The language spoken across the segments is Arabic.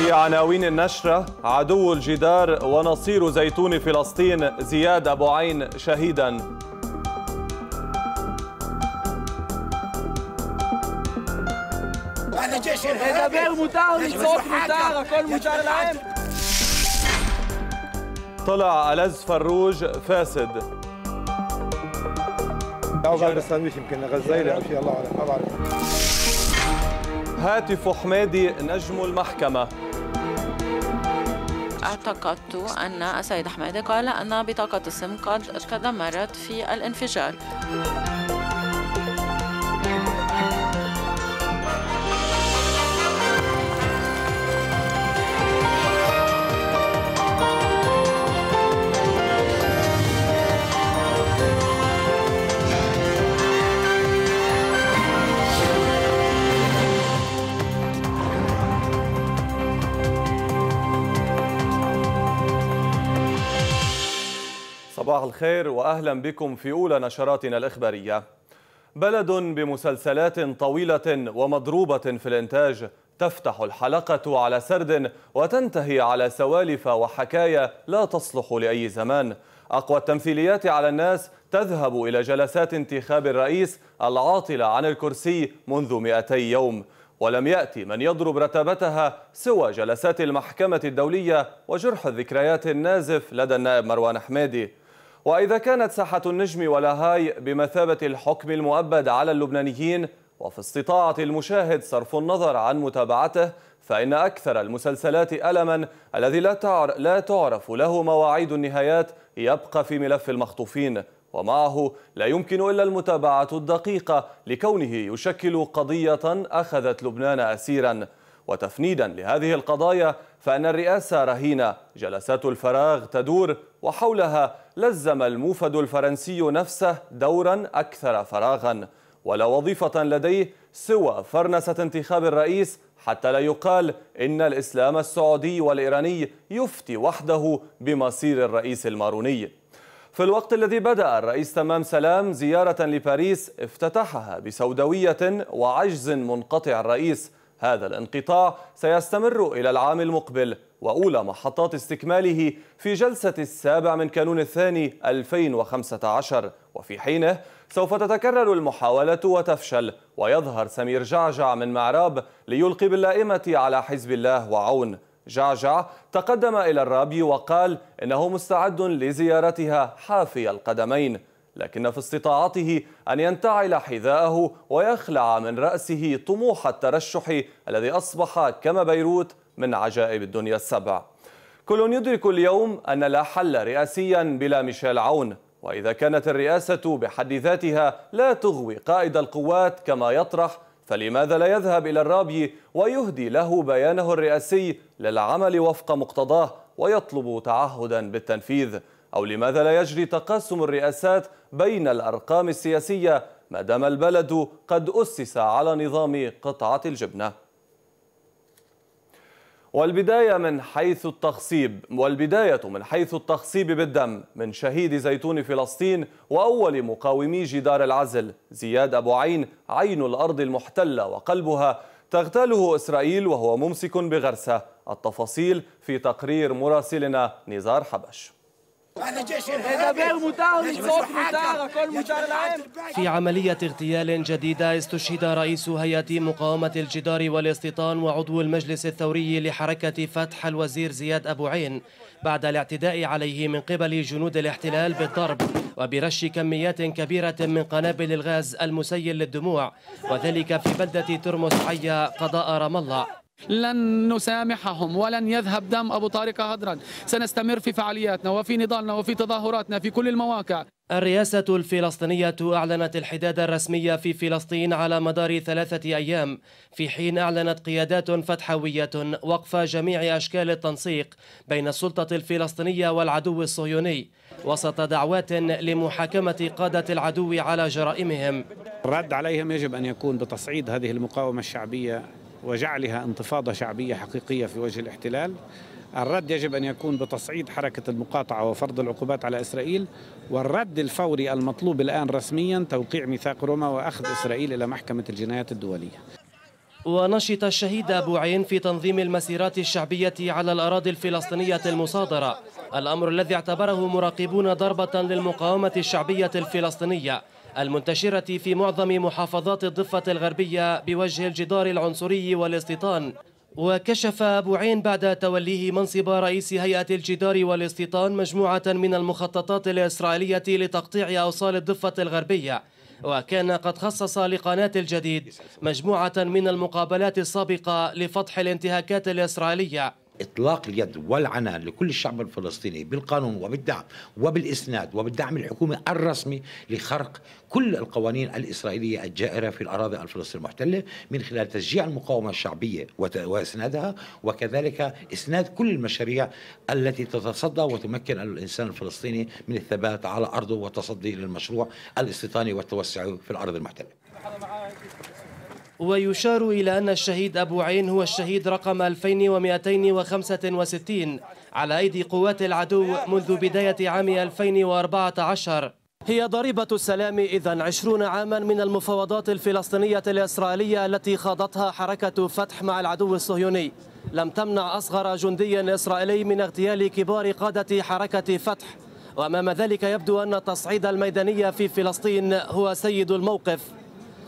في عناوين النشرة عدو الجدار ونصير زيتون فلسطين زياد أبو عين شهيدا طلع ألز فروج فاسد يمكن الله أعلم ما بعرف هاتف حمادي نجم المحكمة اعتقدت أن السيد احمد قال أن بطاقة السم قد تدمرت في الانفجار صباح الخير وأهلا بكم في أولى نشراتنا الإخبارية بلد بمسلسلات طويلة ومضروبة في الإنتاج تفتح الحلقة على سرد وتنتهي على سوالف وحكاية لا تصلح لأي زمان أقوى التمثيليات على الناس تذهب إلى جلسات انتخاب الرئيس العاطلة عن الكرسي منذ 200 يوم ولم يأتي من يضرب رتبتها سوى جلسات المحكمة الدولية وجرح الذكريات النازف لدى النائب مروان حميدي وإذا كانت ساحة النجم ولاهاي بمثابة الحكم المؤبد على اللبنانيين وفي استطاعة المشاهد صرف النظر عن متابعته فإن أكثر المسلسلات ألما الذي لا, لا تعرف له مواعيد النهايات يبقى في ملف المخطوفين ومعه لا يمكن إلا المتابعة الدقيقة لكونه يشكل قضية أخذت لبنان أسيراً وتفنيدا لهذه القضايا فأن الرئاسة رهينة جلسات الفراغ تدور وحولها لزم الموفد الفرنسي نفسه دورا أكثر فراغا ولا وظيفة لديه سوى فرنسة انتخاب الرئيس حتى لا يقال إن الإسلام السعودي والإيراني يفتي وحده بمصير الرئيس الماروني في الوقت الذي بدأ الرئيس تمام سلام زيارة لباريس افتتحها بسوداوية وعجز منقطع الرئيس هذا الانقطاع سيستمر إلى العام المقبل وأولى محطات استكماله في جلسة السابع من كانون الثاني 2015 وفي حينه سوف تتكرر المحاولة وتفشل ويظهر سمير جعجع من معراب ليلقي باللائمة على حزب الله وعون جعجع تقدم إلى الرابي وقال إنه مستعد لزيارتها حافي القدمين لكن في استطاعته أن ينتعل حذاءه ويخلع من رأسه طموح الترشح الذي أصبح كما بيروت من عجائب الدنيا السبع كل يدرك اليوم أن لا حل رئاسيا بلا ميشيل عون وإذا كانت الرئاسة بحد ذاتها لا تغوي قائد القوات كما يطرح فلماذا لا يذهب إلى الرابي ويهدي له بيانه الرئاسي للعمل وفق مقتضاه ويطلب تعهدا بالتنفيذ أو لماذا لا يجري تقاسم الرئاسات بين الأرقام السياسية ما دام البلد قد أسس على نظام قطعة الجبنة والبداية من حيث التخصيب والبداية من حيث التخصيب بالدم من شهيد زيتون فلسطين وأول مقاومي جدار العزل زياد أبو عين عين الأرض المحتلة وقلبها تغتاله إسرائيل وهو ممسك بغرسة التفاصيل في تقرير مراسلنا نزار حبش في عملية اغتيال جديدة استشهد رئيس هيئة مقاومة الجدار والاستيطان وعضو المجلس الثوري لحركة فتح الوزير زياد أبو عين بعد الاعتداء عليه من قبل جنود الاحتلال بالضرب وبرش كميات كبيرة من قنابل الغاز المسيل للدموع وذلك في بلدة ترمس حية قضاء رام الله لن نسامحهم ولن يذهب دم أبو طارق هدرا سنستمر في فعالياتنا وفي نضالنا وفي تظاهراتنا في كل المواقع الرئاسة الفلسطينية أعلنت الحداد الرسمية في فلسطين على مدار ثلاثة أيام في حين أعلنت قيادات فتحوية وقف جميع أشكال التنسيق بين السلطة الفلسطينية والعدو الصهيوني وسط دعوات لمحاكمة قادة العدو على جرائمهم الرد عليهم يجب أن يكون بتصعيد هذه المقاومة الشعبية وجعلها انتفاضة شعبية حقيقية في وجه الاحتلال الرد يجب أن يكون بتصعيد حركة المقاطعة وفرض العقوبات على إسرائيل والرد الفوري المطلوب الآن رسميا توقيع ميثاق روما وأخذ إسرائيل إلى محكمة الجنايات الدولية ونشط الشهيد أبو عين في تنظيم المسيرات الشعبية على الأراضي الفلسطينية المصادرة الأمر الذي اعتبره مراقبون ضربة للمقاومة الشعبية الفلسطينية المنتشرة في معظم محافظات الضفة الغربية بوجه الجدار العنصري والاستيطان وكشف أبو عين بعد توليه منصب رئيس هيئة الجدار والاستيطان مجموعة من المخططات الإسرائيلية لتقطيع أوصال الضفة الغربية وكان قد خصص لقناة الجديد مجموعة من المقابلات السابقة لفضح الانتهاكات الإسرائيلية إطلاق اليد والعنان لكل الشعب الفلسطيني بالقانون وبالدعم وبالإسناد وبالدعم الحكومي الرسمي لخرق كل القوانين الإسرائيلية الجائرة في الأراضي الفلسطينية المحتلة من خلال تشجيع المقاومة الشعبية وإسنادها وكذلك إسناد كل المشاريع التي تتصدى وتمكن الإنسان الفلسطيني من الثبات على أرضه والتصدي للمشروع الاستيطاني والتوسعي في الأرض المحتلة. ويشار إلى أن الشهيد أبو عين هو الشهيد رقم 2265 على أيدي قوات العدو منذ بداية عام 2014 هي ضريبة السلام إذا عشرون عاما من المفاوضات الفلسطينية الإسرائيلية التي خاضتها حركة فتح مع العدو الصهيوني لم تمنع أصغر جندي إسرائيلي من اغتيال كبار قادة حركة فتح وأمام ذلك يبدو أن التصعيد الميداني في فلسطين هو سيد الموقف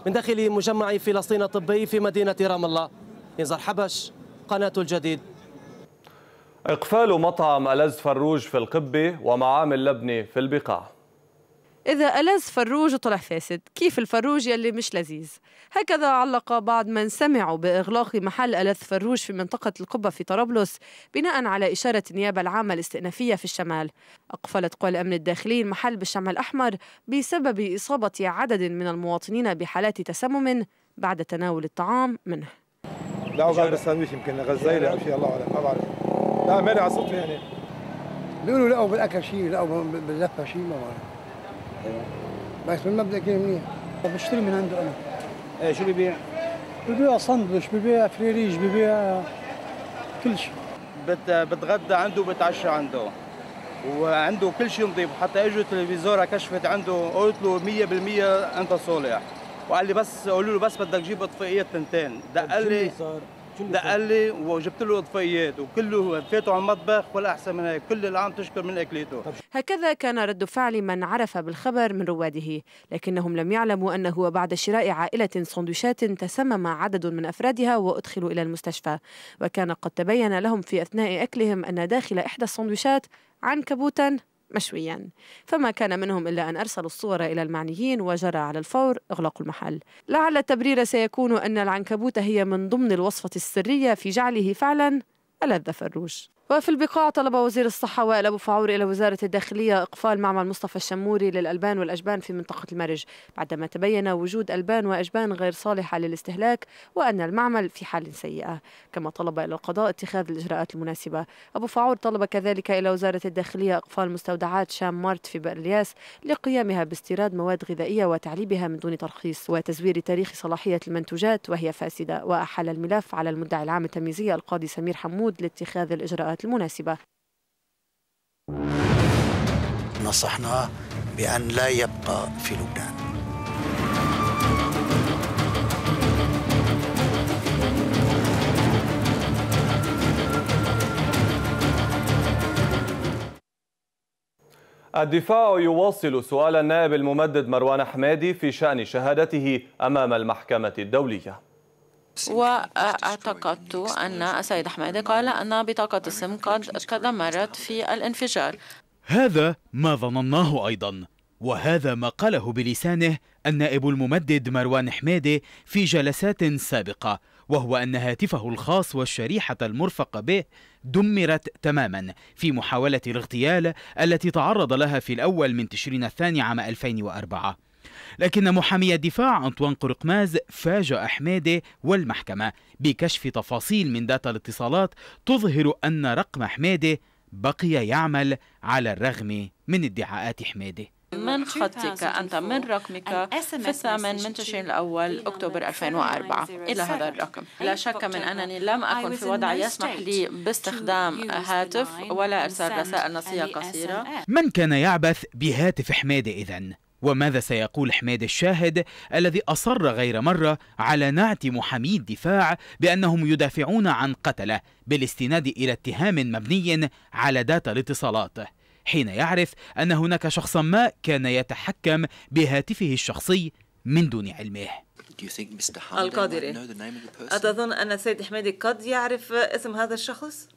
من داخل مجمع فلسطين الطبي في مدينة رام الله نزار حبش قناة الجديد إقفال مطعم ألز فروج في القبة ومعامل لبني في البقاع إذا ألز فروج وطلع فاسد كيف الفروج يلي مش لذيذ هكذا علق بعض من سمعوا بإغلاق محل ألذ فروج في منطقة القبة في طرابلس بناء على إشارة النيابة العامة الاستئنافية في الشمال أقفلت قوى الأمن الداخلي محل بالشمع الأحمر بسبب إصابة عدد من المواطنين بحالات تسمم بعد تناول الطعام منه لا غالب الساندويتش يمكن غزاله او شيء الله اعلم ما بعرف لا مالي على صوتي يعني بيقولوا لقوا بالاكل شيء لقوا باللفه شيء ما بعرف إيه. بس بالمبدا كده منيح بشتري من عنده انا ايه شو ببيع؟ ببيع سندويش ببيع فريريج ببيع كل شيء بت بتغدى عنده وبتعشى عنده وعنده كل شيء نظيف حتى اجوا تلفزيون كشفت عنده قلت له 100% انت صالح وقال لي بس قولوا له بس بدك تجيب اطفائيه تنتين دق لي قال لي وجبت له اضفيات وكله فاتوا على المطبخ ولا احسن من هيك كل العام تشكر من اكلته هكذا كان رد فعل من عرف بالخبر من رواده لكنهم لم يعلموا انه بعد شراء عائله سندويشات تسمم عدد من افرادها وادخلوا الى المستشفى وكان قد تبين لهم في اثناء اكلهم ان داخل احدى السندويشات عنكبوتا مشويا فما كان منهم إلا أن أرسلوا الصور إلى المعنيين وجرى على الفور إغلاق المحل لعل التبرير سيكون أن العنكبوت هي من ضمن الوصفة السرية في جعله فعلا ألذ فروج وفي البقاع طلب وزير الصحة وائل أبو فعور إلى وزارة الداخلية إقفال معمل مصطفى الشموري للألبان والأجبان في منطقة المرج بعدما تبين وجود ألبان وأجبان غير صالحة للاستهلاك وأن المعمل في حال سيئة كما طلب إلى القضاء اتخاذ الإجراءات المناسبة أبو فعور طلب كذلك إلى وزارة الداخلية إقفال مستودعات شام مارت في بئر الياس لقيامها باستيراد مواد غذائية وتعليبها من دون ترخيص وتزوير تاريخ صلاحية المنتوجات وهي فاسدة وأحال الملف على المدعي العام التمييزية القاضي سمير حمود لاتخاذ الإجراءات المناسبة نصحناه بأن لا يبقى في لبنان الدفاع يواصل سؤال النائب الممدد مروان حمادي في شأن شهادته أمام المحكمة الدولية واعتقدت أن السيد حميدي قال أن بطاقة السم قد تدمرت في الانفجار هذا ما ظنناه أيضا وهذا ما قاله بلسانه النائب الممدد مروان حميدي في جلسات سابقة وهو أن هاتفه الخاص والشريحة المرفق به دمرت تماما في محاولة الاغتيال التي تعرض لها في الأول من تشرين الثاني عام 2004 لكن محامي الدفاع أنطوان قرقماز فاجأ حميدة والمحكمة بكشف تفاصيل من داتا الاتصالات تظهر أن رقم حميدة بقي يعمل على الرغم من ادعاءات حميده من خطك أنت من رقمك في الثامن من تشرين الأول أكتوبر 2004 إلى هذا الرقم لا شك من أنني لم أكن في وضع يسمح لي باستخدام هاتف ولا إرسال رسائل نصية قصيرة من كان يعبث بهاتف حميدة إذن؟ وماذا سيقول حماد الشاهد الذي أصر غير مرة على نعت محامي الدفاع بأنهم يدافعون عن قتله بالاستناد إلى اتهام مبني على داتا الاتصالات حين يعرف أن هناك شخصا ما كان يتحكم بهاتفه الشخصي من دون علمه القادري أتظن أن السيد حميد قد يعرف اسم هذا الشخص؟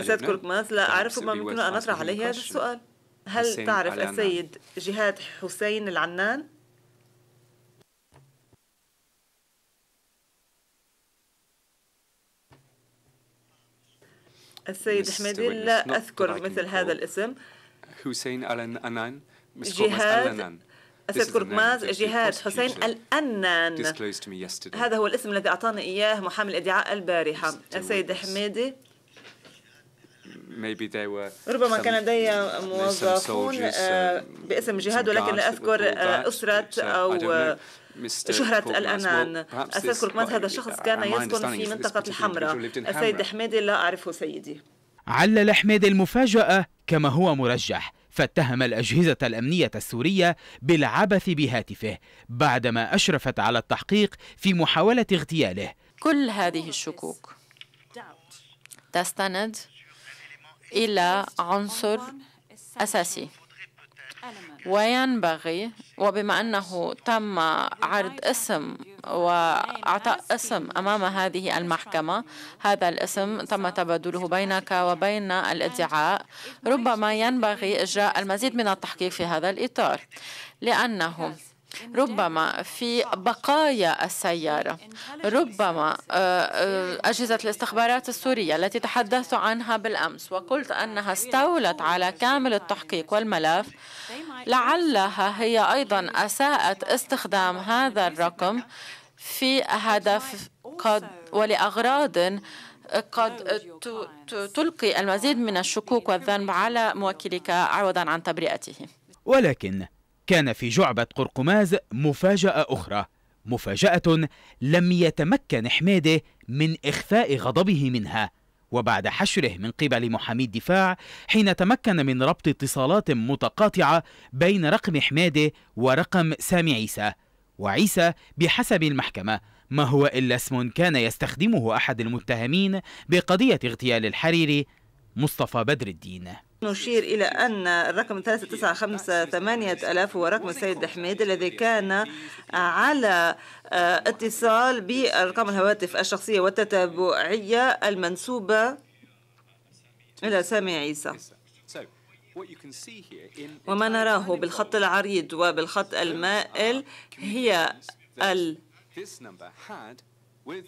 السيد كوركماز لا أعرف ما يمكن أن أطرح عليه هذا السؤال هل تعرف نعم. السيد جهاد حسين العنان؟ السيد حميدي لا أذكر مثل هذا الاسم حسين الأنان جهاد السيد ماز جهاد حسين الأنان هذا هو الاسم الذي أعطانا إياه محامي الإدعاء البارحة السيد حميدي maybe they were ربما كان لدي موظفون آه، uh, باسم جهاد ولكن لا أذكر آه، أسرة uh, أو شهرة الأنان أذكر كركمات هذا الشخص uh, كان يسكن في منطقة الحمراء السيد حميدي لا أعرفه سيدي علل حميدي المفاجأة كما هو مرجح فاتهم الأجهزة الأمنية السورية بالعبث بهاتفه بعدما أشرفت على التحقيق في محاولة اغتياله كل هذه الشكوك تستند إلى عنصر أساسي وينبغي وبما أنه تم عرض اسم وأعطاء اسم أمام هذه المحكمة هذا الاسم تم تبادله بينك وبين الادعاء ربما ينبغي إجراء المزيد من التحقيق في هذا الإطار لأنه ربما في بقايا السيارة ربما آه، آه، أجهزة الاستخبارات السورية التي تحدثت عنها بالأمس وقلت أنها استولت على كامل التحقيق والملف لعلها هي أيضا أساءت استخدام هذا الرقم في هدف قد ولأغراض قد تلقي المزيد من الشكوك والذنب على موكلك عوضا عن تبرئته ولكن كان في جعبة قرقماز مفاجأة أخرى مفاجأة لم يتمكن حميدة من إخفاء غضبه منها وبعد حشره من قبل محامي الدفاع حين تمكن من ربط اتصالات متقاطعة بين رقم حميدة ورقم سامي عيسى وعيسى بحسب المحكمة ما هو إلا اسم كان يستخدمه أحد المتهمين بقضية اغتيال الحريري مصطفى بدر الدين نشير إلى أن الرقم 3958 ألاف هو رقم السيد حميد الذي كان على آه، اتصال بأرقام الهواتف الشخصية والتتابعية المنسوبة إلى سامي عيسى وما نراه بالخط العريض وبالخط المائل هي ال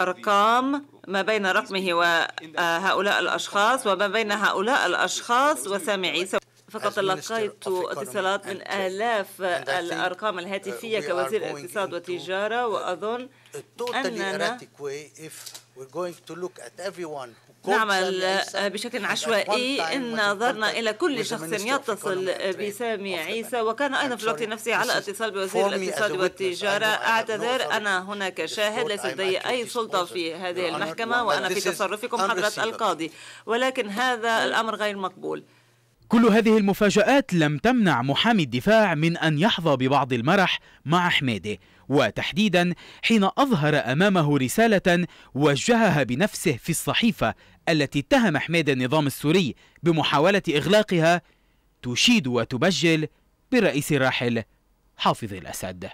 أرقام ما بين رقمه وهؤلاء الأشخاص وما بين هؤلاء الأشخاص وسامعي فقد تلقيت اتصالات من آلاف الأرقام الهاتفية uh, كوزير الاقتصاد والتجارة وأظن أننا نعمل بشكل عشوائي إن نظرنا إلى كل شخص يتصل بسامي عيسى وكان أيضا في الوقت نفسه على اتصال بوزير الاقتصاد والتجارة أعتذر أنا هناك شاهد ليس لدي أي سلطة في هذه المحكمة وأنا في تصرفكم حضرة القاضي ولكن هذا الأمر غير مقبول كل هذه المفاجآت لم تمنع محامي الدفاع من أن يحظى ببعض المرح مع حميدة وتحديدا حين أظهر أمامه رسالة وجهها بنفسه في الصحيفة التي اتهم حميد النظام السوري بمحاولة إغلاقها تشيد وتبجل بالرئيس الراحل حافظ الأسد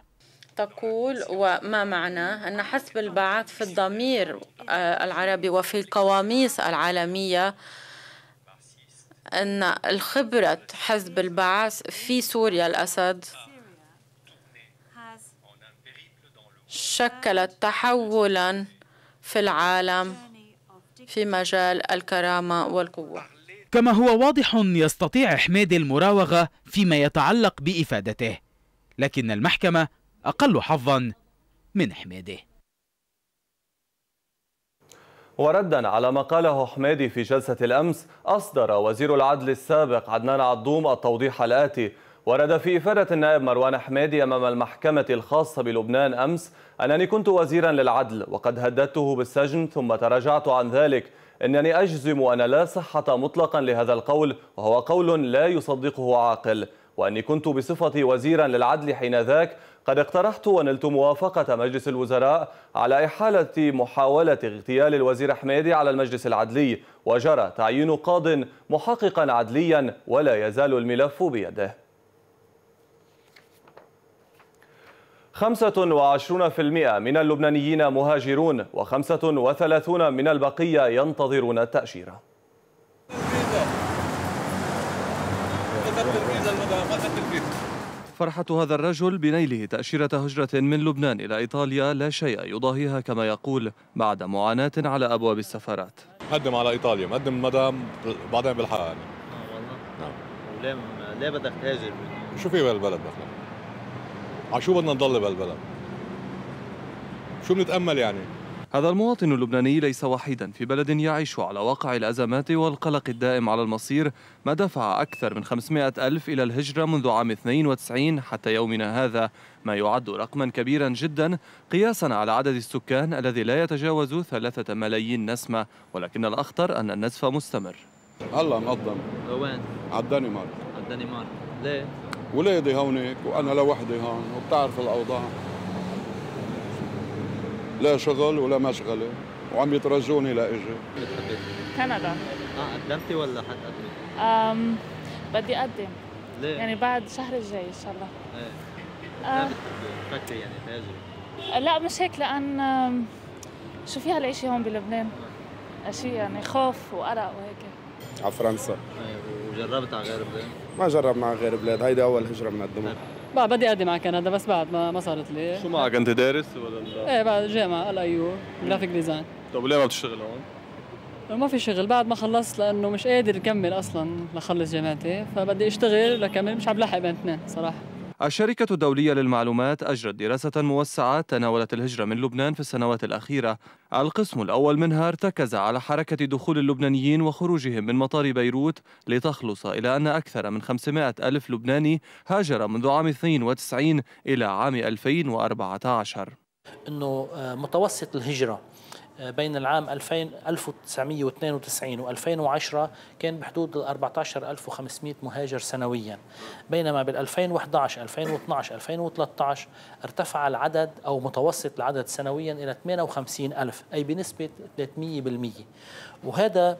تقول وما معناه أن حسب البعث في الضمير آه، العربي وفي القواميس العالمية أن الخبرة حزب البعث في سوريا الأسد شكلت تحولا في العالم في مجال الكرامة والقوة كما هو واضح يستطيع حميدي المراوغة فيما يتعلق بإفادته لكن المحكمة أقل حظا من حميدي وردا على ما قاله حميدي في جلسة الأمس أصدر وزير العدل السابق عدنان عضوم التوضيح الآتي ورد في إفادة النائب مروان حميدي أمام المحكمة الخاصة بلبنان أمس أنني كنت وزيرا للعدل وقد هددته بالسجن ثم تراجعت عن ذلك إنني أجزم أن لا صحة مطلقا لهذا القول وهو قول لا يصدقه عاقل وأني كنت بصفتي وزيرا للعدل حين ذاك قد اقترحت ونلت موافقة مجلس الوزراء على إحالة محاولة اغتيال الوزير حميدي على المجلس العدلي وجرى تعيين قاض محققا عدليا ولا يزال الملف بيده 25% من اللبنانيين مهاجرون و35 من البقية ينتظرون التأشيرة فرحة هذا الرجل بنيله تأشيرة هجرة من لبنان إلى إيطاليا لا شيء يضاهيها كما يقول بعد معاناة على أبواب السفارات مقدم على إيطاليا مقدم مدام بعدين بلحقها يعني. آه والله نعم ليه ليه بدك تهاجر شو في بالبلد بخلص عشو بدنا نضل بهالبلد شو بنتامل يعني هذا المواطن اللبناني ليس وحيدا في بلد يعيش على واقع الأزمات والقلق الدائم على المصير ما دفع أكثر من 500 ألف إلى الهجرة منذ عام 92 حتى يومنا هذا ما يعد رقما كبيرا جدا قياسا على عدد السكان الذي لا يتجاوز ثلاثة ملايين نسمة ولكن الأخطر أن النزف مستمر هلا مقدم وين؟ على الدنمارك على الدنمارك ليه؟ ولادي هونيك وانا لوحدي هون وبتعرف الاوضاع لا شغل ولا مشغله وعم يترجوني لاجي كندا اه قدمتي ولا حتقدمي؟ بدي اقدم ليه؟ يعني بعد شهر الجاي ان شاء الله ايه آه. بتفكري يعني تهاجري؟ لا مش هيك لان شو في العيشة هون بلبنان؟ شيء يعني خوف وقلق وهيك على فرنسا ايه وجربت على غير لبنان؟ ما جرب مع غير بلاد هيدي اول هجره مقدمه بعد بدي اقدم على كندا بس بعد ما ما صارت لي شو معك انت دارس ولا ايه بعد جامعه الايو جرافيك ديزاين طب ليه ما بتشتغل هون؟ ما في شغل بعد ما خلصت لانه مش قادر اكمل اصلا لخلص جامعتي فبدي اشتغل لكمل مش عم بلحق بين اثنين صراحه الشركة الدولية للمعلومات أجرت دراسة موسعة تناولت الهجرة من لبنان في السنوات الأخيرة القسم الأول منها ارتكز على حركة دخول اللبنانيين وخروجهم من مطار بيروت لتخلص إلى أن أكثر من 500 ألف لبناني هاجر منذ عام 92 إلى عام 2014 أنه آه، متوسط الهجرة بين العام 2000 1992 و 2010 كان بحدود ال 14500 مهاجر سنويا بينما بال 2011 2012 2013 ارتفع العدد او متوسط العدد سنويا الى 58000 اي بنسبه 300% وهذا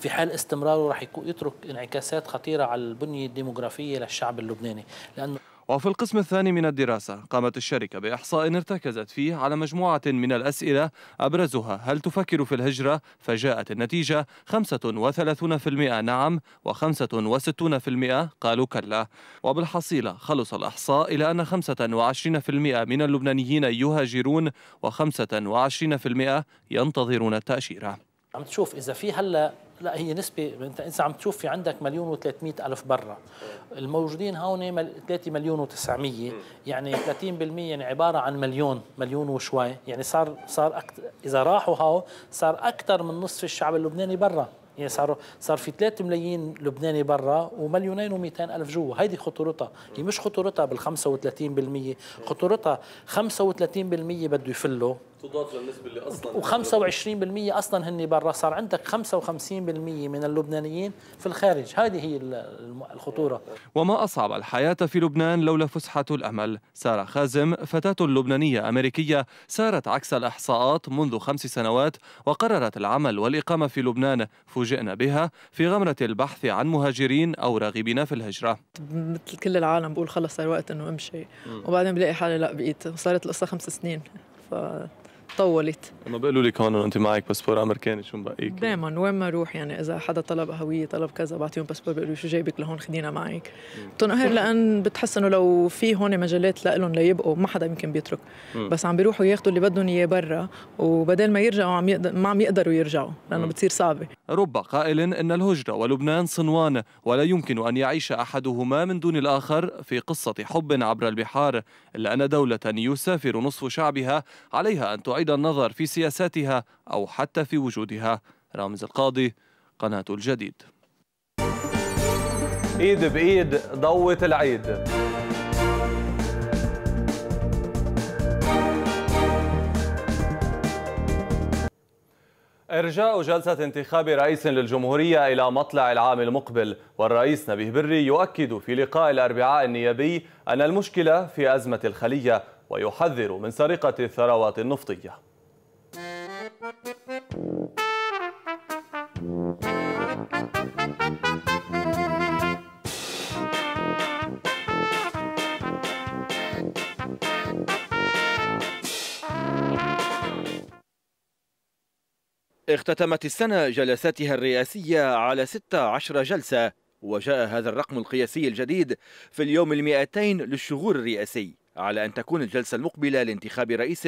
في حال استمراره راح يترك انعكاسات خطيره على البنيه الديموغرافيه للشعب اللبناني لانه وفي القسم الثاني من الدراسة قامت الشركة بإحصاء ارتكزت فيه على مجموعة من الأسئلة أبرزها هل تفكر في الهجرة؟ فجاءت النتيجة 35% نعم و65% قالوا كلا وبالحصيلة خلص الإحصاء إلى أن 25% من اللبنانيين يهاجرون و25% ينتظرون التأشيرة عم تشوف إذا في هلأ لا هي نسبة أنت أنت عم تشوف في عندك مليون و300 ألف برا الموجودين هون 3 مليون و900 يعني 30% يعني عبارة عن مليون مليون وشوي يعني صار صار اكثر إذا راحوا هاو صار أكثر من نصف الشعب اللبناني برا يعني صار صار في 3 ملايين لبناني برا ومليونين و200 الف جوا هيدي خطورتها هي مش خطورتها بال 35% خطورتها 35% بده يفلوا المرصودات للنسبه اللي اصلا و25% اصلا هن برا صار عندك 55% من اللبنانيين في الخارج هذه هي الخطوره وما اصعب الحياه في لبنان لولا فسحه الامل ساره خازم فتاه لبنانيه امريكيه سارت عكس الاحصاءات منذ خمس سنوات وقررت العمل والاقامه في لبنان فوجئنا بها في غمره البحث عن مهاجرين او راغبين في الهجره مثل كل العالم بقول خلص صار وقت انه امشي وبعدين بلاقي حالي لا بقيت وصارت القصه خمس سنين ف طولت ما بيقولوا لك هون انت معك باسبور امريكاني شو مبقيك؟ دائما وين ما اروح يعني اذا حدا طلب هويه طلب كذا بعطيهم باسبور بيقولوا شو جايبك لهون خدينا معك بتنقهر لان بتحس انه لو في هون مجالات لهم ليبقوا ما حدا يمكن بيترك مم. بس عم بيروحوا ياخذوا اللي بدهم اياه برا وبدل ما يرجعوا عم يقدر ما عم يقدروا يرجعوا لانه مم. بتصير صعبه رب قائل ان الهجره ولبنان صنوان ولا يمكن ان يعيش احدهما من دون الاخر في قصه حب عبر البحار الا ان دوله يسافر نصف شعبها عليها ان تعيش صعيد النظر في سياساتها أو حتى في وجودها رامز القاضي قناة الجديد ايد بايد ضوة العيد إرجاء جلسة انتخاب رئيس للجمهورية إلى مطلع العام المقبل والرئيس نبيه بري يؤكد في لقاء الأربعاء النيابي أن المشكلة في أزمة الخلية ويحذر من سرقة الثروات النفطية اختتمت السنة جلساتها الرئاسية على 16 جلسة وجاء هذا الرقم القياسي الجديد في اليوم المائتين للشغور الرئاسي على أن تكون الجلسة المقبلة لانتخاب رئيس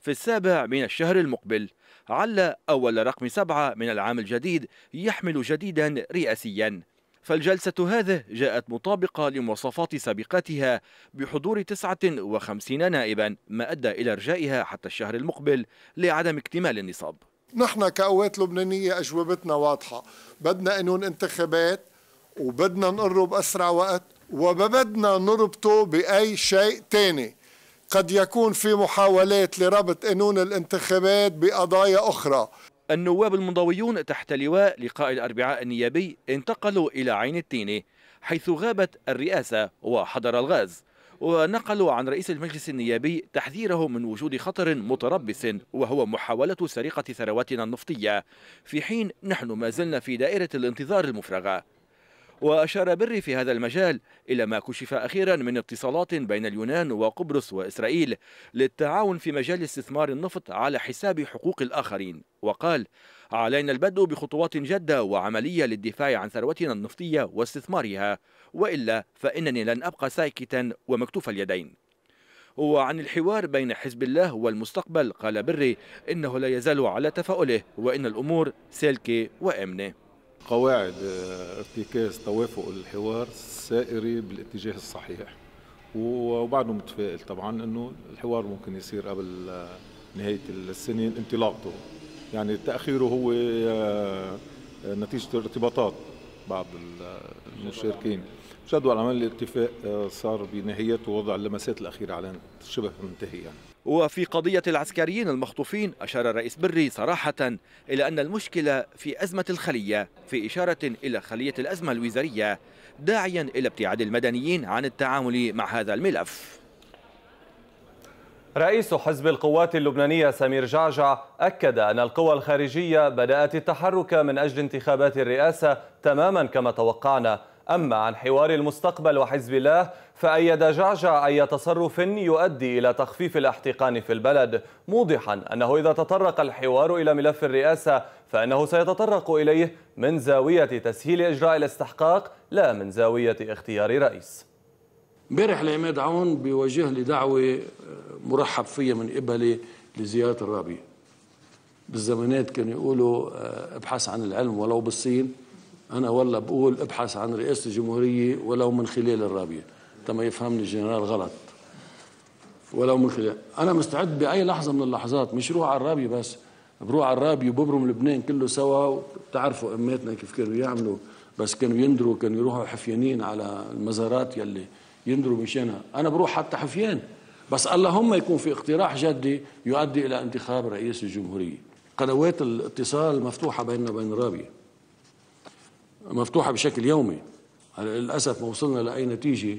في السابع من الشهر المقبل على أول رقم سبعة من العام الجديد يحمل جديدا رئاسيا فالجلسة هذه جاءت مطابقة لمواصفات سابقتها بحضور 59 نائبا ما أدى إلى إرجائها حتى الشهر المقبل لعدم اكتمال النصاب نحن كقوات لبنانية أجوبتنا واضحة بدنا أنه انتخابات وبدنا نقرب أسرع وقت وما بدنا نربطه بأي شيء تاني قد يكون في محاولات لربط قانون الانتخابات بقضايا أخرى النواب المنضويون تحت لواء لقاء الأربعاء النيابي انتقلوا إلى عين التينة حيث غابت الرئاسة وحضر الغاز ونقلوا عن رئيس المجلس النيابي تحذيره من وجود خطر متربص وهو محاولة سرقة ثرواتنا النفطية في حين نحن ما زلنا في دائرة الانتظار المفرغة وأشار بري في هذا المجال إلى ما كشف أخيرا من اتصالات بين اليونان وقبرص وإسرائيل للتعاون في مجال استثمار النفط على حساب حقوق الآخرين وقال علينا البدء بخطوات جادة وعملية للدفاع عن ثروتنا النفطية واستثمارها وإلا فإنني لن أبقى ساكتا ومكتوف اليدين وعن الحوار بين حزب الله والمستقبل قال بري إنه لا يزال على تفاؤله وإن الأمور سلكي وآمنة قواعد آه، ارتكاز توافق الحوار السائري بالاتجاه الصحيح وبعده متفائل طبعا انه الحوار ممكن يصير قبل آه، نهايه السنه انطلاقته يعني تاخيره هو آه، نتيجه ارتباطات بعض المشاركين جدول عمل الاتفاق صار بنهايته وضع اللمسات الاخيره على شبه منتهي يعني وفي قضية العسكريين المخطوفين أشار الرئيس بري صراحة إلى أن المشكلة في أزمة الخلية في إشارة إلى خلية الأزمة الوزارية داعيا إلى ابتعاد المدنيين عن التعامل مع هذا الملف رئيس حزب القوات اللبنانية سمير جعجع أكد أن القوى الخارجية بدأت التحرك من أجل انتخابات الرئاسة تماما كما توقعنا أما عن حوار المستقبل وحزب الله فأيد جعجع أي تصرف يؤدي إلى تخفيف الاحتقان في البلد موضحا أنه إذا تطرق الحوار إلى ملف الرئاسة فأنه سيتطرق إليه من زاوية تسهيل إجراء الاستحقاق لا من زاوية اختيار رئيس امبارح العماد عون بيوجه لي دعوة آه، مرحب فيها من قبلي لزيارة الرابية بالزمانات كانوا يقولوا آه، ابحث عن العلم ولو بالصين أنا والله بقول ابحث عن رئاسة الجمهورية ولو من خلال الرابية تما يفهمني الجنرال غلط ولو من خلال أنا مستعد بأي لحظة من اللحظات مش روح على الرابية بس بروح على الرابية وببرم لبنان كله سوا بتعرفوا أماتنا كيف كانوا يعملوا بس كانوا يندروا كانوا يروحوا حفيانين على المزارات يلي يندروا مشانها أنا بروح حتى حفيان بس اللهم يكون في اقتراح جدي يؤدي إلى انتخاب رئيس الجمهورية قنوات الاتصال مفتوحة بيننا وبين الرابيه مفتوحه بشكل يومي للاسف ما وصلنا لاي نتيجه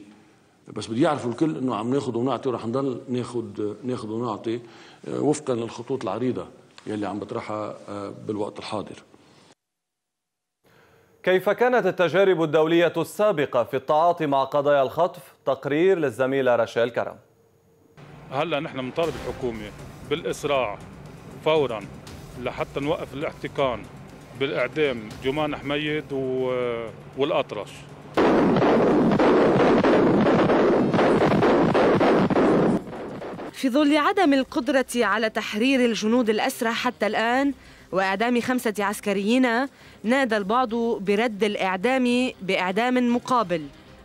بس بدي يعرفوا الكل انه عم ناخذ ونعطي ورح نضل ناخذ ناخذ ونعطي آه، وفقا للخطوط العريضه يلي عم بطرحها آه، بالوقت الحاضر كيف كانت التجارب الدولية السابقة في التعاطي مع قضايا الخطف؟ تقرير للزميلة رشيل كرم هلا نحن بنطالب الحكومة بالإسراع فورا لحتى نوقف الاحتقان بالاعدام جمان حميد والاطرش في ظل عدم القدرة على تحرير الجنود الأسرى حتى الآن وإعدام خمسة عسكريين نادى البعض برد الإعدام بإعدام مقابل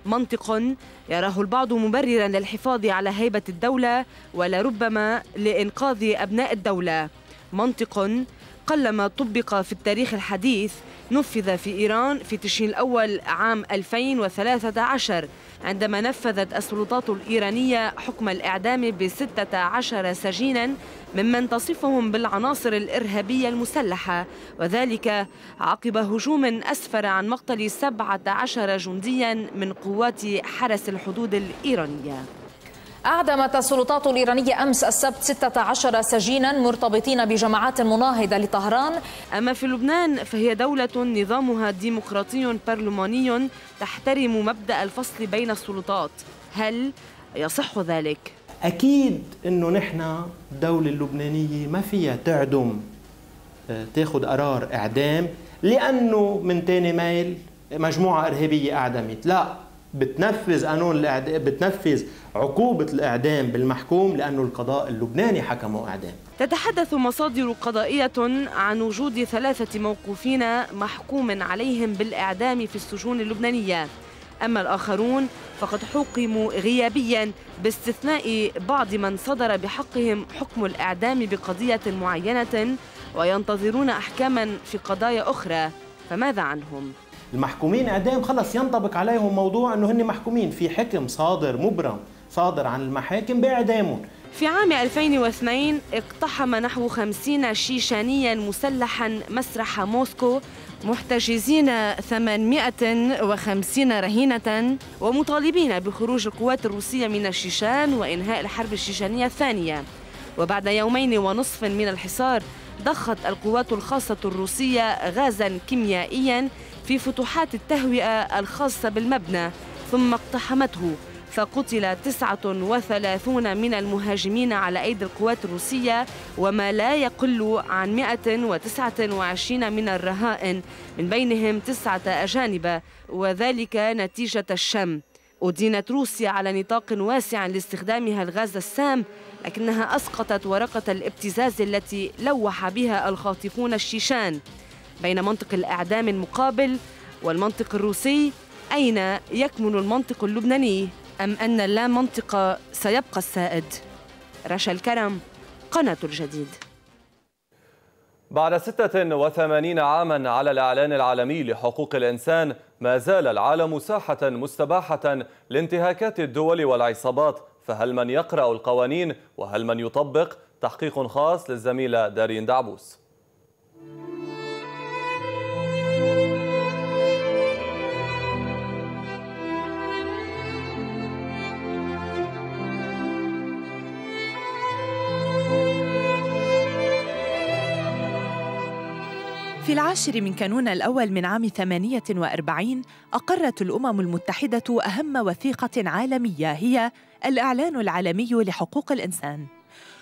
منطق يراه البعض مبررا للحفاظ على هيبة الدولة ولربما لإنقاذ أبناء الدولة منطق قلما طبق في التاريخ الحديث نفذ في إيران في تشرين الأول عام 2013 عندما نفذت السلطات الإيرانية حكم الإعدام ب 16 سجينا ممن تصفهم بالعناصر الإرهابية المسلحة وذلك عقب هجوم أسفر عن مقتل 17 جنديا من قوات حرس الحدود الإيرانية أعدمت السلطات الإيرانية أمس السبت 16 سجينا مرتبطين بجماعات مناهضة لطهران أما في لبنان فهي دولة نظامها ديمقراطي برلماني تحترم مبدأ الفصل بين السلطات هل يصح ذلك؟ أكيد أنه نحن الدولة اللبنانية ما فيها تعدم آه، تاخد قرار إعدام لأنه من تاني ميل مجموعة إرهابية أعدمت لا بتنفذ قانون الإعدام بتنفذ عقوبة الإعدام بالمحكوم لأنه القضاء اللبناني حكمه إعدام تتحدث مصادر قضائية عن وجود ثلاثة موقوفين محكوم عليهم بالإعدام في السجون اللبنانية أما الآخرون فقد حكموا غيابيا باستثناء بعض من صدر بحقهم حكم الإعدام بقضية معينة وينتظرون أحكاما في قضايا أخرى فماذا عنهم؟ المحكومين اعدام خلص ينطبق عليهم موضوع انه هن محكومين في حكم صادر مبرم صادر عن المحاكم باعدامهم في عام 2002 اقتحم نحو 50 شيشانيا مسلحا مسرح موسكو محتجزين 850 رهينة ومطالبين بخروج القوات الروسية من الشيشان وإنهاء الحرب الشيشانية الثانية وبعد يومين ونصف من الحصار ضخت القوات الخاصة الروسية غازا كيميائيا في فتوحات التهوئة الخاصة بالمبنى ثم اقتحمته فقتل 39 من المهاجمين على أيدي القوات الروسية وما لا يقل عن 129 من الرهائن من بينهم تسعة أجانب وذلك نتيجة الشم أدينت روسيا على نطاق واسع لاستخدامها الغاز السام لكنها أسقطت ورقة الابتزاز التي لوح بها الخاطفون الشيشان بين منطق الإعدام المقابل والمنطق الروسي أين يكمن المنطق اللبناني أم أن منطق سيبقى السائد؟ رشا الكرم قناة الجديد بعد 86 عاما على الإعلان العالمي لحقوق الإنسان ما زال العالم ساحة مستباحة لانتهاكات الدول والعصابات فهل من يقرأ القوانين وهل من يطبق؟ تحقيق خاص للزميلة دارين دعبوس في العاشر من كانون الأول من عام 48 أقرت الأمم المتحدة أهم وثيقة عالمية هي الإعلان العالمي لحقوق الإنسان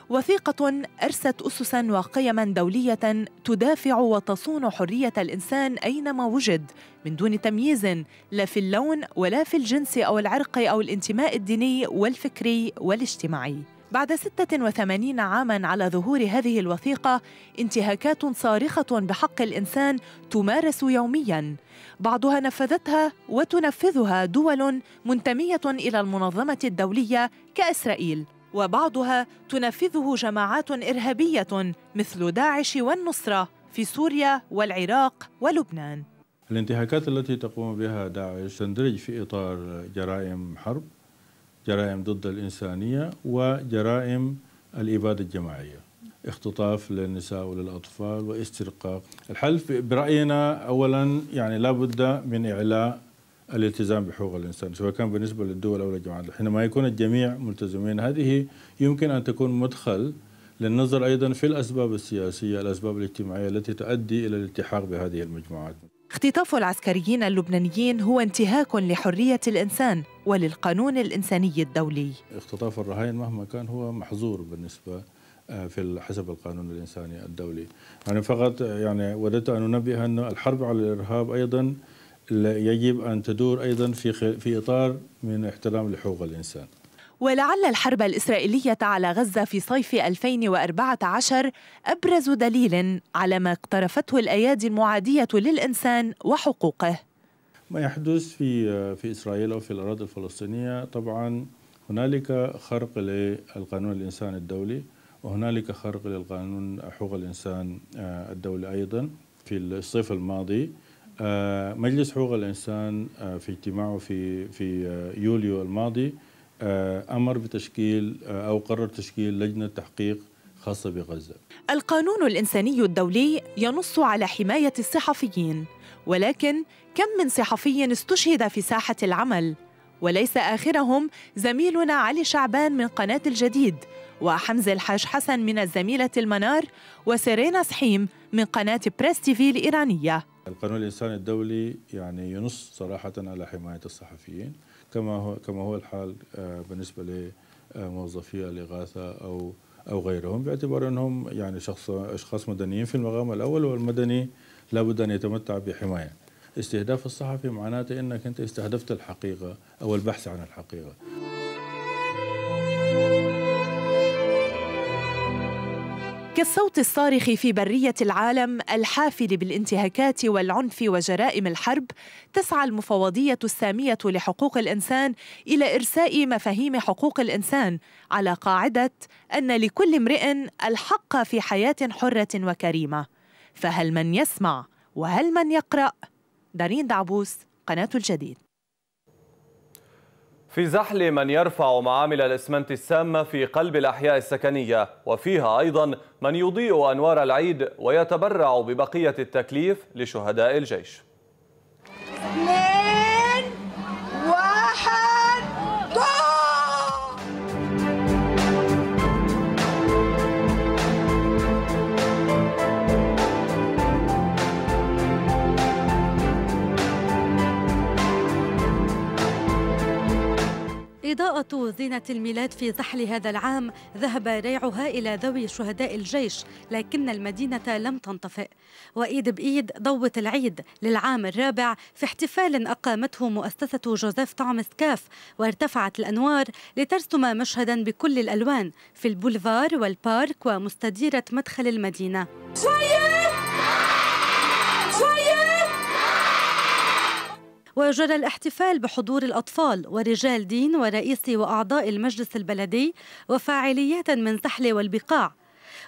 وثيقة أرست أسساً وقيماً دولية تدافع وتصون حرية الإنسان أينما وجد من دون تمييز لا في اللون ولا في الجنس أو العرق أو الانتماء الديني والفكري والاجتماعي بعد 86 عاما على ظهور هذه الوثيقة انتهاكات صارخة بحق الإنسان تمارس يوميا بعضها نفذتها وتنفذها دول منتمية إلى المنظمة الدولية كإسرائيل وبعضها تنفذه جماعات إرهابية مثل داعش والنصرة في سوريا والعراق ولبنان الانتهاكات التي تقوم بها داعش تندرج في إطار جرائم حرب جرائم ضد الإنسانية وجرائم الإبادة الجماعية اختطاف للنساء وللأطفال واسترقاق الحلف برأينا أولا يعني لابد من إعلاء الالتزام بحقوق الإنسان سواء كان بالنسبة للدول أو للجماعات حينما يكون الجميع ملتزمين هذه يمكن أن تكون مدخل للنظر أيضا في الأسباب السياسية الأسباب الاجتماعية التي تؤدي إلى الالتحاق بهذه المجموعات اختطاف العسكريين اللبنانيين هو انتهاك لحرية الإنسان وللقانون الإنساني الدولي اختطاف الرهائن مهما كان هو محظور بالنسبة آه، في حسب القانون الإنساني الدولي يعني فقط يعني وددت أن أنبه أن الحرب على الإرهاب أيضا يجب أن تدور أيضا في في إطار من احترام لحقوق الإنسان ولعل الحرب الإسرائيلية على غزة في صيف 2014 أبرز دليل على ما اقترفته الأيادي المعادية للإنسان وحقوقه ما يحدث في في إسرائيل أو في الأراضي الفلسطينية طبعا هنالك خرق للقانون الإنساني الدولي وهنالك خرق للقانون حقوق الإنسان آه، الدولي أيضا في الصيف الماضي آه، مجلس حقوق الإنسان آه، في اجتماعه في في يوليو الماضي آه، امر بتشكيل آه، او قرر تشكيل لجنه تحقيق خاصه بغزه. القانون الانساني الدولي ينص على حمايه الصحفيين، ولكن كم من صحفي استشهد في ساحه العمل؟ وليس اخرهم زميلنا علي شعبان من قناه الجديد، وحمزه الحاج حسن من الزميله المنار، وسيرينا سحيم من قناه بريس تيفي الايرانيه. القانون الانساني الدولي يعني ينص صراحه على حمايه الصحفيين. كما هو كما هو الحال آه، بالنسبه لموظفي الاغاثه او او غيرهم باعتبار انهم يعني شخص اشخاص مدنيين في المقام الاول والمدني لابد ان يتمتع بحمايه. استهداف الصحفي معناته انك انت استهدفت الحقيقه او البحث عن الحقيقه. كالصوت الصارخ في برية العالم الحافل بالانتهاكات والعنف وجرائم الحرب تسعى المفوضية السامية لحقوق الإنسان إلى إرساء مفاهيم حقوق الإنسان على قاعدة أن لكل امرئ الحق في حياة حرة وكريمة فهل من يسمع وهل من يقرأ؟ دارين دعبوس قناة الجديد في زحل من يرفع معامل الإسمنت السامة في قلب الأحياء السكنية وفيها أيضا من يضيء أنوار العيد ويتبرع ببقية التكليف لشهداء الجيش إضاءة زينة الميلاد في زحل هذا العام ذهب ريعها إلى ذوي شهداء الجيش لكن المدينة لم تنطفئ وإيد بإيد ضوت العيد للعام الرابع في احتفال أقامته مؤسسة جوزيف طعمس كاف وارتفعت الأنوار لترسم مشهدا بكل الألوان في البولفار والبارك ومستديرة مدخل المدينة وجرى الاحتفال بحضور الأطفال ورجال دين ورئيس وأعضاء المجلس البلدي وفاعليات من سحل والبقاع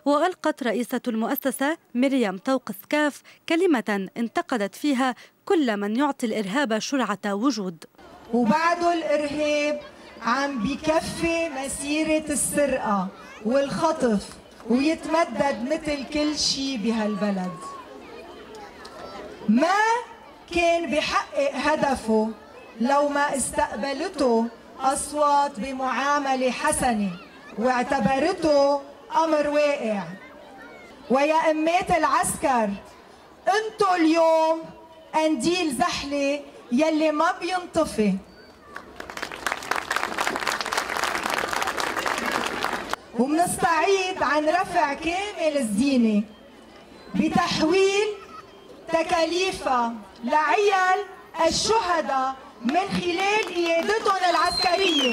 وألقت رئيسة المؤسسة مريم طوق سكاف كلمة انتقدت فيها كل من يعطي الإرهاب شرعة وجود وبعد الإرهاب عم بكفي مسيرة السرقة والخطف ويتمدد مثل كل شيء بهالبلد ما كان بحقق هدفه لو ما استقبلته أصوات بمعاملة حسنة واعتبرته أمر واقع ويا أمات العسكر أنتو اليوم قنديل زحلة يلي ما بينطفي ومنستعيد عن رفع كامل الزينة بتحويل تكاليف لعيال الشهداء من خلال قيادتهم العسكرية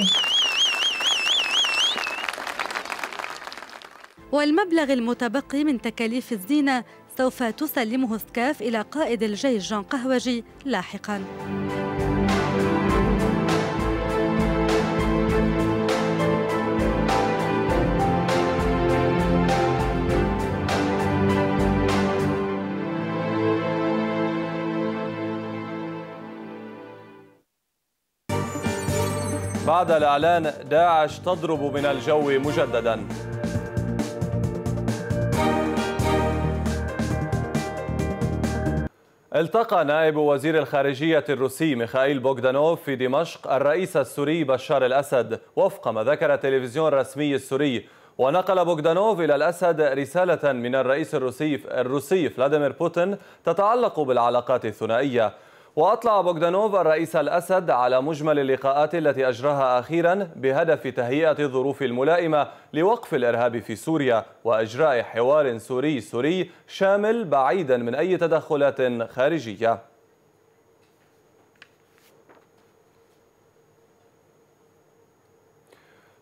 والمبلغ المتبقي من تكاليف الزينة سوف تسلمه سكاف إلى قائد الجيش جان قهوجي لاحقاً بعد الإعلان داعش تضرب من الجو مجددا التقى نائب وزير الخارجية الروسي ميخائيل بوغدانوف في دمشق الرئيس السوري بشار الأسد وفق ما ذكر التلفزيون الرسمي السوري ونقل بوغدانوف إلى الأسد رسالة من الرئيس الروسي الروسي فلاديمير بوتين تتعلق بالعلاقات الثنائية وأطلع بوغدانوف الرئيس الأسد على مجمل اللقاءات التي أجراها أخيرا بهدف تهيئة الظروف الملائمة لوقف الإرهاب في سوريا وإجراء حوار سوري سوري شامل بعيدا من أي تدخلات خارجية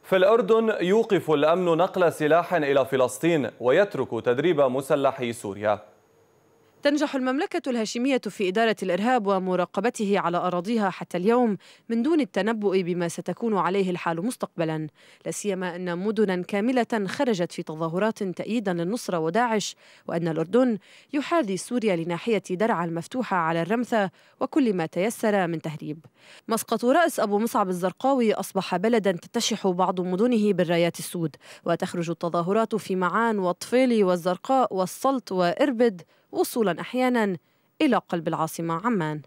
في الأردن يوقف الأمن نقل سلاح إلى فلسطين ويترك تدريب مسلحي سوريا تنجح المملكة الهاشمية في إدارة الإرهاب ومراقبته على أراضيها حتى اليوم من دون التنبؤ بما ستكون عليه الحال مستقبلا لا سيما أن مدنا كاملة خرجت في تظاهرات تأييدا للنصرة وداعش وأن الأردن يحاذي سوريا لناحية درعا المفتوحة على الرمثة وكل ما تيسر من تهريب مسقط رأس أبو مصعب الزرقاوي أصبح بلدا تتشح بعض مدنه بالرايات السود وتخرج التظاهرات في معان والطفيلي والزرقاء والسلط وإربد وصولا أحيانا إلى قلب العاصمة عمان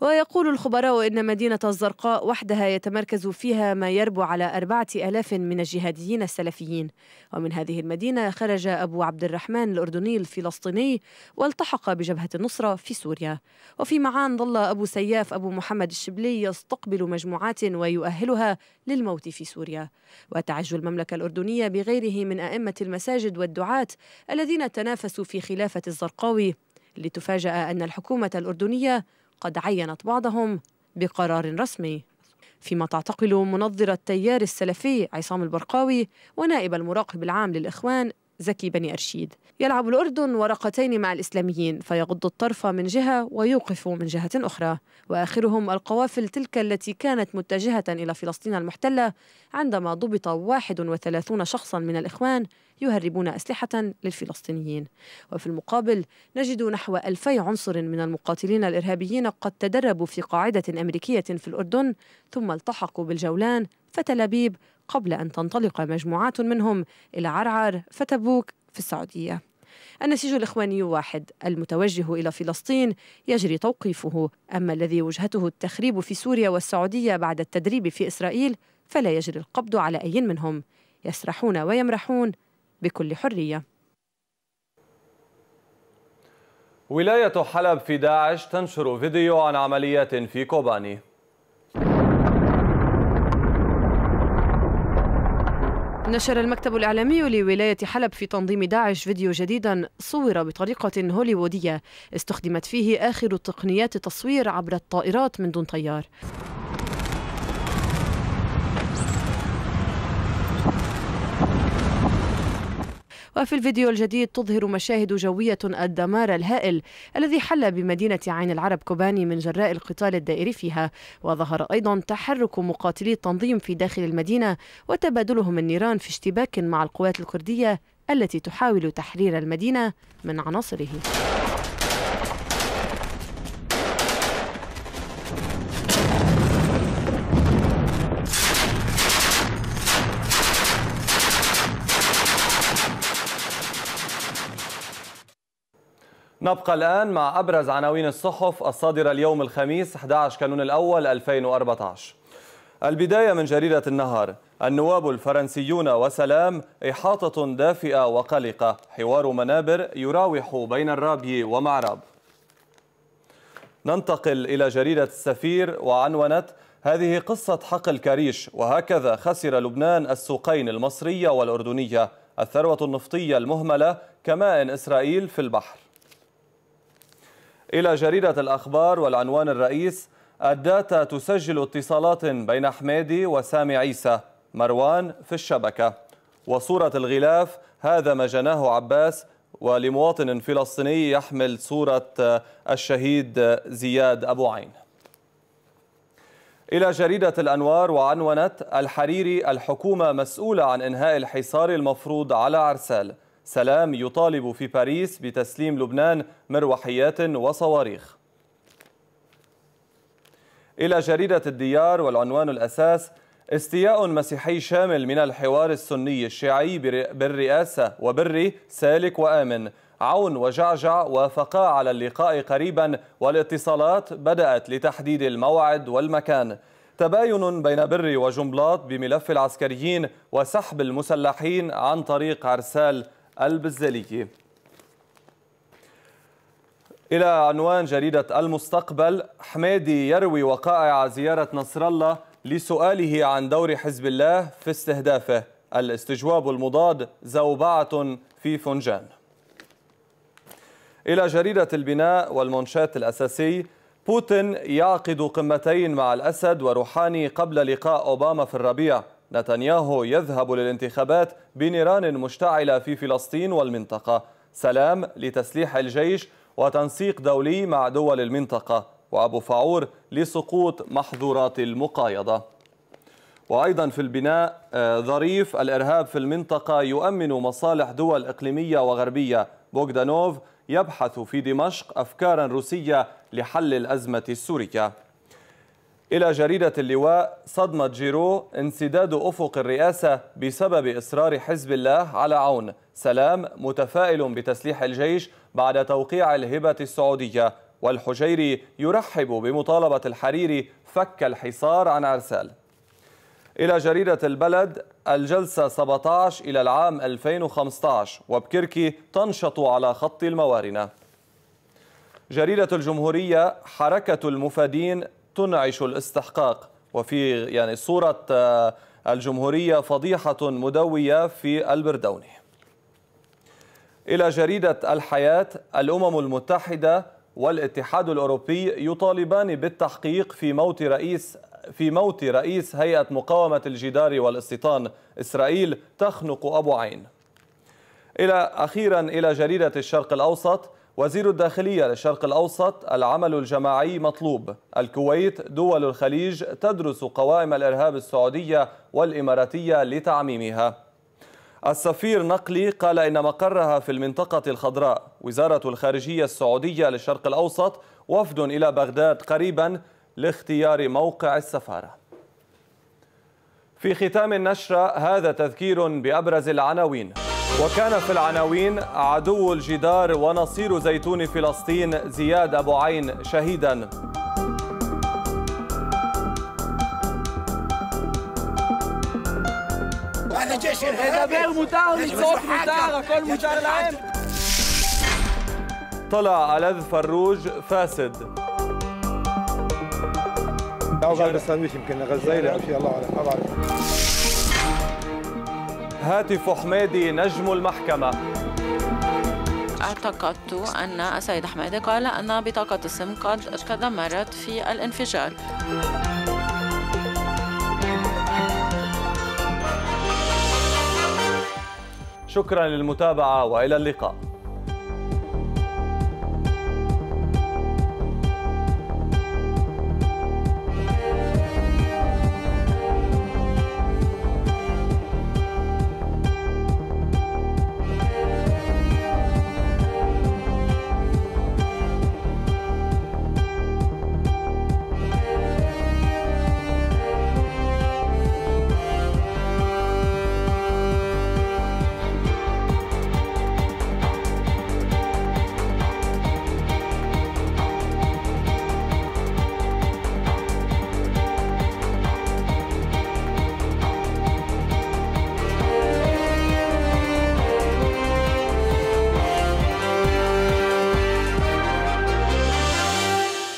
ويقول الخبراء إن مدينة الزرقاء وحدها يتمركز فيها ما يربو على أربعة ألاف من الجهاديين السلفيين ومن هذه المدينة خرج أبو عبد الرحمن الأردني الفلسطيني والتحق بجبهة النصرة في سوريا وفي معان ظل أبو سياف أبو محمد الشبلي يستقبل مجموعات ويؤهلها للموت في سوريا وتعج المملكة الأردنية بغيره من أئمة المساجد والدعاة الذين تنافسوا في خلافة الزرقاوي لتفاجأ أن الحكومة الأردنية قد عينت بعضهم بقرار رسمي فيما تعتقل منظر التيار السلفي عصام البرقاوي ونائب المراقب العام للإخوان زكي بني أرشيد يلعب الأردن ورقتين مع الإسلاميين فيغض الطرف من جهة ويوقف من جهة أخرى وآخرهم القوافل تلك التي كانت متجهة إلى فلسطين المحتلة عندما ضبط 31 شخصا من الإخوان يهربون أسلحة للفلسطينيين وفي المقابل نجد نحو ألفي عنصر من المقاتلين الإرهابيين قد تدربوا في قاعدة أمريكية في الأردن ثم التحقوا بالجولان فتل أبيب قبل أن تنطلق مجموعات منهم إلى عرعر فتبوك في السعودية النسيج الإخواني واحد المتوجه إلى فلسطين يجري توقيفه أما الذي وجهته التخريب في سوريا والسعودية بعد التدريب في إسرائيل فلا يجري القبض على أي منهم يسرحون ويمرحون بكل حرية ولاية حلب في داعش تنشر فيديو عن عمليات في كوباني نشر المكتب الإعلامي لولاية حلب في تنظيم داعش فيديو جديدا صور بطريقة هوليوودية استخدمت فيه آخر تقنيات التصوير عبر الطائرات من دون طيار وفي الفيديو الجديد تظهر مشاهد جوية الدمار الهائل الذي حل بمدينة عين العرب كوباني من جراء القتال الدائري فيها وظهر أيضا تحرك مقاتلي التنظيم في داخل المدينة وتبادلهم النيران في اشتباك مع القوات الكردية التي تحاول تحرير المدينة من عناصره نبقى الآن مع أبرز عناوين الصحف الصادرة اليوم الخميس 11 كانون الأول 2014 البداية من جريدة النهار النواب الفرنسيون وسلام إحاطة دافئة وقلقة حوار منابر يراوح بين الرابي ومعرب ننتقل إلى جريدة السفير وعنونت هذه قصة حقل كريش وهكذا خسر لبنان السوقين المصرية والأردنية الثروة النفطية المهملة كماء إسرائيل في البحر إلى جريدة الأخبار والعنوان الرئيس الداتا تسجل اتصالات بين حميدي وسامي عيسى مروان في الشبكة وصورة الغلاف هذا ما جناه عباس ولمواطن فلسطيني يحمل صورة آه، الشهيد آه، زياد أبو عين إلى جريدة الأنوار وعنونت الحريري الحكومة مسؤولة عن إنهاء الحصار المفروض على عرسال سلام يطالب في باريس بتسليم لبنان مروحيات وصواريخ إلى جريدة الديار والعنوان الأساس استياء مسيحي شامل من الحوار السني الشيعي بالرئاسة وبري سالك وآمن عون وجعجع وافقا على اللقاء قريبا والاتصالات بدأت لتحديد الموعد والمكان تباين بين بري وجنبلاط بملف العسكريين وسحب المسلحين عن طريق عرسال البزالية إلى عنوان جريدة المستقبل حمادي يروي وقائع زيارة نصر الله لسؤاله عن دور حزب الله في استهدافه الاستجواب المضاد زوبعة في فنجان إلى جريدة البناء والمنشات الأساسي بوتين يعقد قمتين مع الأسد وروحاني قبل لقاء أوباما في الربيع نتنياهو يذهب للانتخابات بنيران مشتعلة في فلسطين والمنطقة سلام لتسليح الجيش وتنسيق دولي مع دول المنطقة وأبو فعور لسقوط محظورات المقايضة وأيضا في البناء آه، ظريف الإرهاب في المنطقة يؤمن مصالح دول إقليمية وغربية بوغدانوف يبحث في دمشق أفكارا روسية لحل الأزمة السورية إلى جريدة اللواء صدمة جيرو انسداد أفق الرئاسة بسبب إصرار حزب الله على عون سلام متفائل بتسليح الجيش بعد توقيع الهبة السعودية والحجيري يرحب بمطالبة الحريري فك الحصار عن عرسال إلى جريدة البلد الجلسة 17 إلى العام 2015 وبكركي تنشط على خط الموارنة جريدة الجمهورية حركة المفادين تنعش الاستحقاق وفي يعني صورة آه، الجمهورية فضيحة مدوية في البردوني إلى جريدة الحياة الأمم المتحدة والاتحاد الأوروبي يطالبان بالتحقيق في موت رئيس في موت رئيس هيئة مقاومة الجدار والاستيطان إسرائيل تخنق أبو عين إلى أخيرا إلى جريدة الشرق الأوسط وزير الداخلية للشرق الأوسط العمل الجماعي مطلوب الكويت دول الخليج تدرس قوائم الإرهاب السعودية والإماراتية لتعميمها السفير نقلي قال إن مقرها في المنطقة الخضراء وزارة الخارجية السعودية للشرق الأوسط وفد إلى بغداد قريبا لاختيار موقع السفارة في ختام النشرة هذا تذكير بأبرز العناوين وكان في العناوين عدو الجدار ونصير زيتون فلسطين زياد أبو عين شهيدا احنا جيش غير طلع ألذ فروج فاسد أو غير بس يمكن غزة إن شاء الله أنا ما بعرف هاتف حميدي نجم المحكمة اعتقدت أن السيد حمادي قال أن بطاقة السم قد تدمرت في الانفجار شكرا للمتابعة وإلى اللقاء